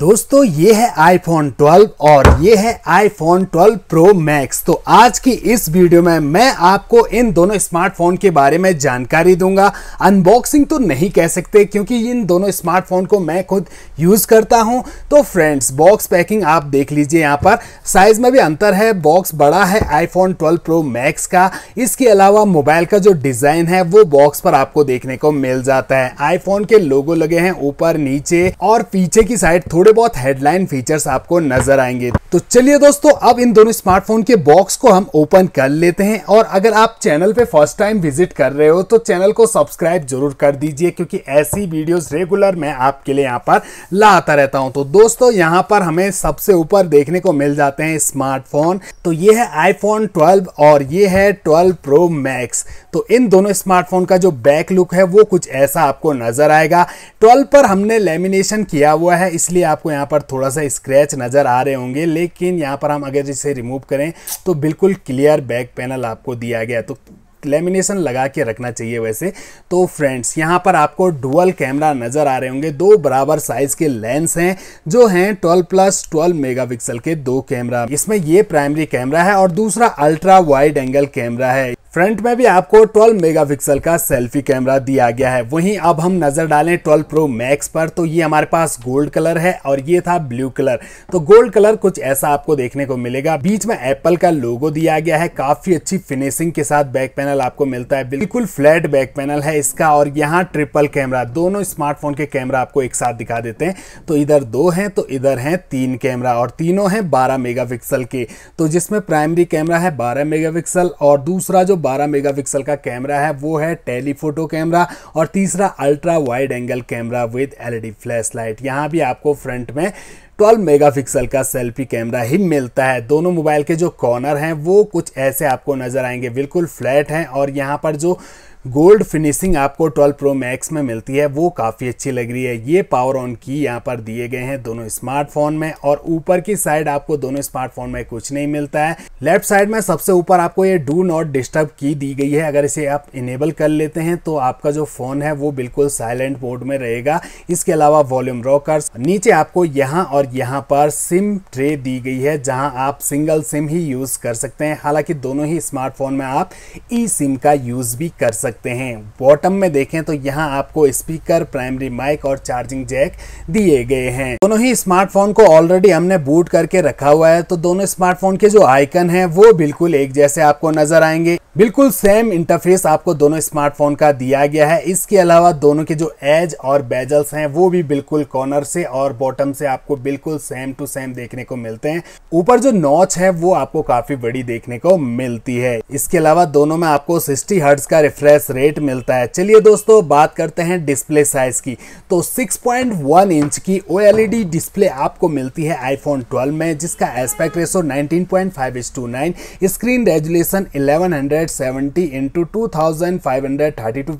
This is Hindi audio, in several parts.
दोस्तों ये है iPhone 12 और ये है iPhone 12 Pro Max तो आज की इस वीडियो में मैं आपको इन दोनों स्मार्टफोन के बारे में जानकारी दूंगा अनबॉक्सिंग तो नहीं कह सकते क्योंकि इन दोनों स्मार्टफोन को मैं खुद यूज़ करता हूं तो फ्रेंड्स बॉक्स पैकिंग आप देख लीजिए यहाँ पर साइज़ में भी अंतर है बॉक्स बड़ा है आईफोन ट्वेल्व प्रो मैक्स का इसके अलावा मोबाइल का जो डिज़ाइन है वो बॉक्स पर आपको देखने को मिल जाता है आईफोन के लोगो लगे हैं ऊपर नीचे और पीछे की साइड थोड़ी थोड़े बहुत हेडलाइन फीचर्स आपको नजर आएंगे तो चलिए दोस्तों अब इन दोनों स्मार्टफोन के बॉक्स को हम ओपन कर लेते हैं और अगर आप चैनल पे फर्स्ट टाइम विजिट कर रहे हो तो चैनल को सब्सक्राइब जरूर कर दीजिए क्योंकि ऐसी वीडियोस रेगुलर मैं आपके लिए यहाँ पर लाता रहता हूँ तो दोस्तों यहाँ पर हमें सबसे ऊपर देखने को मिल जाते हैं स्मार्टफोन तो ये है आईफोन ट्वेल्व और ये है ट्वेल्व प्रो मैक्स तो इन दोनों स्मार्टफोन का जो बैक लुक है वो कुछ ऐसा आपको नजर आएगा ट्वेल्व पर हमने लेमिनेशन किया हुआ है इसलिए आपको यहाँ पर थोड़ा सा स्क्रैच नज़र आ रहे होंगे लेकिन यहाँ पर हम अगर इसे रिमूव करें तो बिल्कुल क्लियर बैक पैनल आपको दिया गया तो लेमिनेशन लगा के रखना चाहिए वैसे तो फ्रेंड्स यहाँ पर आपको डुअल कैमरा नज़र आ रहे होंगे दो बराबर साइज के लेंस हैं जो हैं 12 प्लस 12 मेगापिक्सल के दो कैमरा इसमें ये प्राइमरी कैमरा है और दूसरा अल्ट्रा वाइड एंगल कैमरा है फ्रंट में भी आपको 12 मेगापिक्सल का सेल्फी कैमरा दिया गया है वहीं अब हम नज़र डालें 12 प्रो मैक्स पर तो ये हमारे पास गोल्ड कलर है और ये था ब्लू कलर तो गोल्ड कलर कुछ ऐसा आपको देखने को मिलेगा बीच में एप्पल का लोगो दिया गया है काफी अच्छी फिनिशिंग के साथ बैक पैनल आपको मिलता है बिल्कुल फ्लैट बैक पैनल है इसका और यहाँ ट्रिपल कैमरा दोनों स्मार्टफोन के कैमरा आपको एक साथ दिखा देते हैं तो इधर दो है तो इधर है तीन कैमरा और तीनों है बारह मेगा के तो जिसमें प्राइमरी कैमरा है बारह मेगा और दूसरा जो 12 मेगापिक्सल का कैमरा है वो है टेलीफोटो कैमरा और तीसरा ultra wide angle camera with LED light यहाँ भी आपको फ्रंट में 12 मेगापिक्सल का सेल्फी कैमरा ही मिलता है दोनों मोबाइल के जो कॉर्नर हैं वो कुछ ऐसे आपको नजर आएंगे बिल्कुल फ्लैट हैं और यहाँ पर जो गोल्ड फिनिशिंग आपको 12 प्रो मैक्स में मिलती है वो काफ़ी अच्छी लग रही है ये पावर ऑन की यहाँ पर दिए गए हैं दोनों स्मार्टफोन में और ऊपर की साइड आपको दोनों स्मार्टफोन में कुछ नहीं मिलता है लेफ्ट साइड में सबसे ऊपर आपको ये डू नॉट डिस्टर्ब की दी गई है अगर इसे आप इनेबल कर लेते हैं तो आपका जो फ़ोन है वो बिल्कुल साइलेंट मोड में रहेगा इसके अलावा वॉल्यूम रॉकर नीचे आपको यहाँ और यहाँ पर सिम ट्रे दी गई है जहाँ आप सिंगल सिम ही यूज़ कर सकते हैं हालांकि दोनों ही स्मार्टफोन में आप ई सिम का यूज़ भी कर सकते सकते हैं बॉटम में देखें तो यहाँ आपको स्पीकर प्राइमरी माइक और चार्जिंग जैक दिए गए हैं दोनों ही स्मार्टफोन को ऑलरेडी हमने बूट करके रखा हुआ है तो दोनों स्मार्टफोन के जो आइकन है वो बिल्कुल एक जैसे आपको नजर आएंगे बिल्कुल सेम इंटरफेस आपको दोनों स्मार्टफोन का दिया गया है इसके अलावा दोनों के जो एज और बेजल्स हैं वो भी बिल्कुल कॉर्नर से और बॉटम से आपको बिल्कुल सेम टू सेम देखने को मिलते हैं ऊपर जो नॉच है वो आपको काफी बड़ी देखने को मिलती है इसके अलावा दोनों में आपको सिक्सटी हर्ट्स का रिफ्रेश फ्लैश रेट मिलता है चलिए दोस्तों बात करते हैं डिस्प्ले साइज की तो 6.1 इंच की ओ डिस्प्ले e आपको मिलती है आईफोन 12 में जिसका aspect ratio 19.5 two nine screen resolution 1170 hundred seventy into two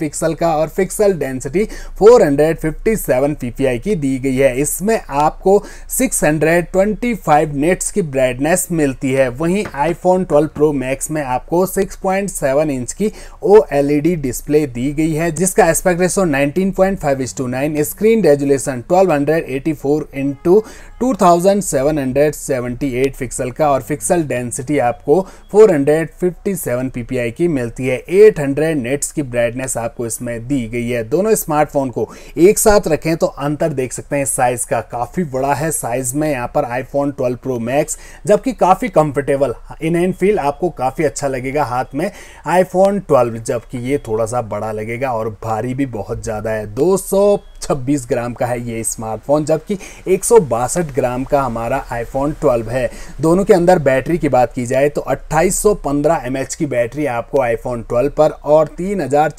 pixel का और पिक्सल डेंसिटी 457 ppi की दी गई है इसमें आपको 625 नेट्स की ब्राइटनेस मिलती है वहीं आईफोन 12 प्रो मैक्स में आपको 6.7 इंच की ओ एलईडी डिस्प्ले दी गई है जिसका aspect ratio 19.5:9 screen resolution 1284 into 2778 pixel का और पिक्सल डेंसिटी आपको 457 पीपीआई की मिलती है 800 नेट्स की ब्राइटनेस आपको इसमें दी गई है दोनों स्मार्टफोन को एक साथ रखें तो अंतर देख सकते हैं साइज का काफ़ी बड़ा है साइज में यहाँ पर आईफोन 12 प्रो मैक्स जबकि काफ़ी कंफर्टेबल इन एंड फील आपको काफ़ी अच्छा लगेगा हाथ में आईफोन 12 जबकि ये ये थोड़ा सा बड़ा लगेगा और भारी भी बहुत ज़्यादा है 226 ग्राम का है ये स्मार्टफोन जबकि एक ग्राम का हमारा आईफोन 12 है दोनों के अंदर बैटरी की बात की जाए तो अट्ठाईस सौ की बैटरी आपको आईफोन 12 पर और तीन हज़ार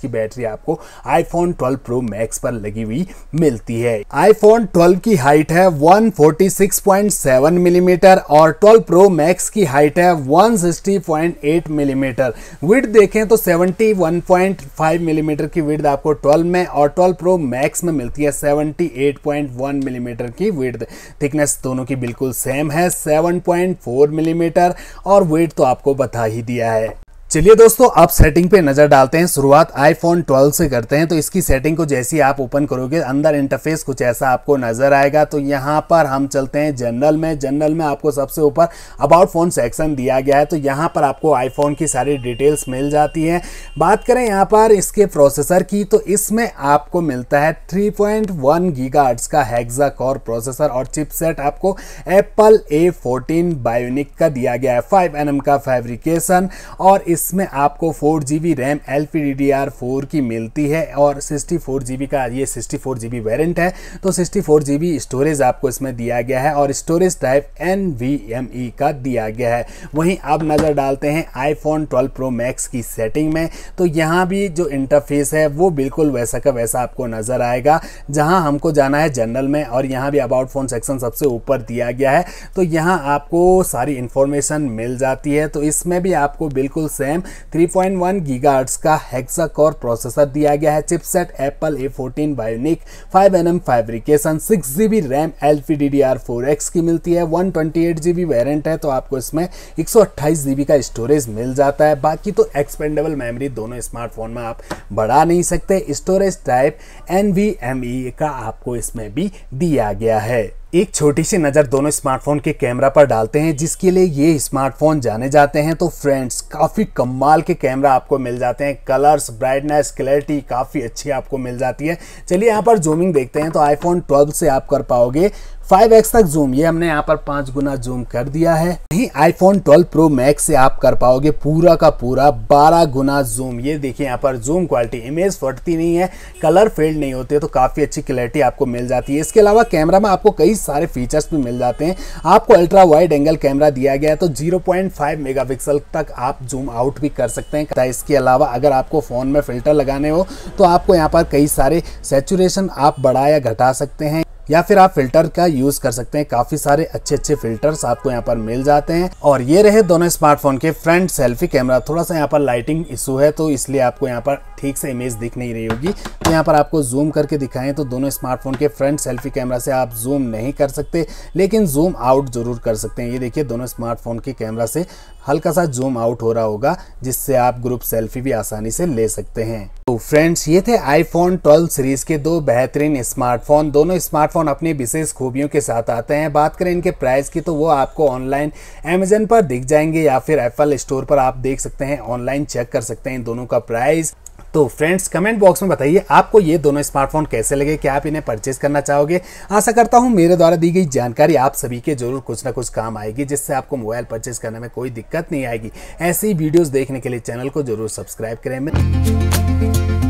की बैटरी आपको आईफोन 12 प्रो मैक्स पर लगी हुई मिलती है आईफोन 12 की हाइट है 146.7 मिलीमीटर mm और 12 प्रो मैक्स की हाइट है 160.8 मिलीमीटर mm. विड देखें तो 71.5 मिलीमीटर mm की विड्थ आपको 12 में और 12 प्रो मैक्स में मिलती है 78.1 मिलीमीटर mm की विड्थ थिकनेस दोनों की बिल्कुल सेम है 7.4 मिलीमीटर mm और वेट तो आपको बता ही दिया है चलिए दोस्तों आप सेटिंग पे नज़र डालते हैं शुरुआत आईफोन 12 से करते हैं तो इसकी सेटिंग को जैसे ही आप ओपन करोगे अंदर इंटरफेस कुछ ऐसा आपको नज़र आएगा तो यहाँ पर हम चलते हैं जनरल में जनरल में आपको सबसे ऊपर अबाउट फ़ोन सेक्शन दिया गया है तो यहाँ पर आपको आईफोन की सारी डिटेल्स मिल जाती हैं बात करें यहाँ पर इसके प्रोसेसर की तो इसमें आपको मिलता है थ्री पॉइंट का हैगजा कॉर प्रोसेसर और चिपसेट आपको एप्पल ए फोर्टीन बायोनिक का दिया गया है फाइव एन का फेब्रिकेशन और इस इसमें आपको four G B RAM L P D D R four की मिलती है और सिक्सटी फोर जी बी का ये sixty four G B variant है तो sixty four G B storage आपको इसमें दिया गया है और storage type N V M E का दिया गया है वहीं आप नज़र डालते हैं आईफोन 12 प्रो मैक्स की सेटिंग में तो यहाँ भी जो इंटरफेस है वो बिल्कुल वैसा का वैसा आपको नज़र आएगा जहाँ हमको जाना है जनरल में और यहाँ भी अबाउट फ़ोन सेक्शन सबसे ऊपर दिया गया है तो यहाँ आपको सारी इन्फॉर्मेशन मिल जाती है तो इसमें भी आपको बिल्कुल सेम रैम 3.1 पॉइंट का हेक्सा कोर प्रोसेसर दिया गया है chipset Apple A fourteen Bionic five N M fabrication six G B RAM L P D D R four X की मिलती है one twenty eight G B variant है तो आपको इसमें एक सौ अट्ठाईस जी बी का स्टोरेज मिल जाता है बाकी तो एक्सपेंडेबल मेमोरी दोनों स्मार्टफोन में आप बढ़ा नहीं सकते स्टोरेज टाइप एन का आपको इसमें भी दिया गया है एक छोटी सी नज़र दोनों स्मार्टफोन के कैमरा पर डालते हैं जिसके लिए ये स्मार्टफोन जाने जाते हैं तो फ्रेंड्स काफ़ी कमाल के कैमरा आपको मिल जाते हैं कलर्स ब्राइटनेस क्लैरिटी काफ़ी अच्छी आपको मिल जाती है चलिए यहाँ पर जूमिंग देखते हैं तो आईफोन 12 से आप कर पाओगे एक्स तक जूम ये हमने यहाँ पर पांच गुना जूम कर दिया है वहीं आईफोन 12 प्रो मैक्स से आप कर पाओगे पूरा का पूरा 12 गुना जूम ये देखिए यहाँ पर जूम क्वालिटी इमेज फटती नहीं है कलर फेल्ड नहीं होते तो काफ़ी अच्छी क्लैरिटी आपको मिल जाती है इसके अलावा कैमरा में आपको कई सारे फीचर्स भी मिल जाते हैं आपको अल्ट्रा वाइड एंगल कैमरा दिया गया है तो जीरो पॉइंट तक आप जूम आउट भी कर सकते हैं इसके अलावा अगर आपको फ़ोन में फिल्टर लगाने हो तो आपको यहाँ पर कई सारे सेचुरेशन आप बढ़ा या घटा सकते हैं या फिर आप फिल्टर का यूज कर सकते हैं काफी सारे अच्छे अच्छे फिल्टर्स आपको यहाँ पर मिल जाते हैं और ये रहे दोनों स्मार्टफोन के फ्रंट सेल्फी कैमरा थोड़ा सा यहाँ पर लाइटिंग इशू है तो इसलिए आपको यहाँ पर ठीक से इमेज दिख नहीं रही होगी तो यहाँ पर आपको जूम करके दिखाएं तो दोनों स्मार्टफोन के फ्रंट सेल्फी कैमरा से आप जूम नहीं कर सकते लेकिन जूम आउट जरूर कर सकते हैं ये देखिए दोनों स्मार्टफोन के कैमरा से हल्का सा जूम आउट हो रहा होगा जिससे आप ग्रुप सेल्फी भी आसानी से ले सकते हैं तो फ्रेंड्स ये थे आईफोन 12 सीरीज के दो बेहतरीन स्मार्टफोन दोनों स्मार्टफोन अपनी विशेष खूबियों के साथ आते हैं बात करें इनके प्राइस की तो वो आपको ऑनलाइन अमेजन पर दिख जाएंगे या फिर एप्पल स्टोर पर आप देख सकते हैं ऑनलाइन चेक कर सकते हैं दोनों का प्राइस तो फ्रेंड्स कमेंट बॉक्स में बताइए आपको ये दोनों स्मार्टफोन कैसे लगे क्या आप इन्हें परचेज करना चाहोगे आशा करता हूँ मेरे द्वारा दी गई जानकारी आप सभी के जरूर कुछ ना कुछ काम आएगी जिससे आपको मोबाइल परचेज करने में कोई दिक्कत नहीं आएगी ऐसी वीडियोज़ देखने के लिए चैनल को जरूर सब्सक्राइब करें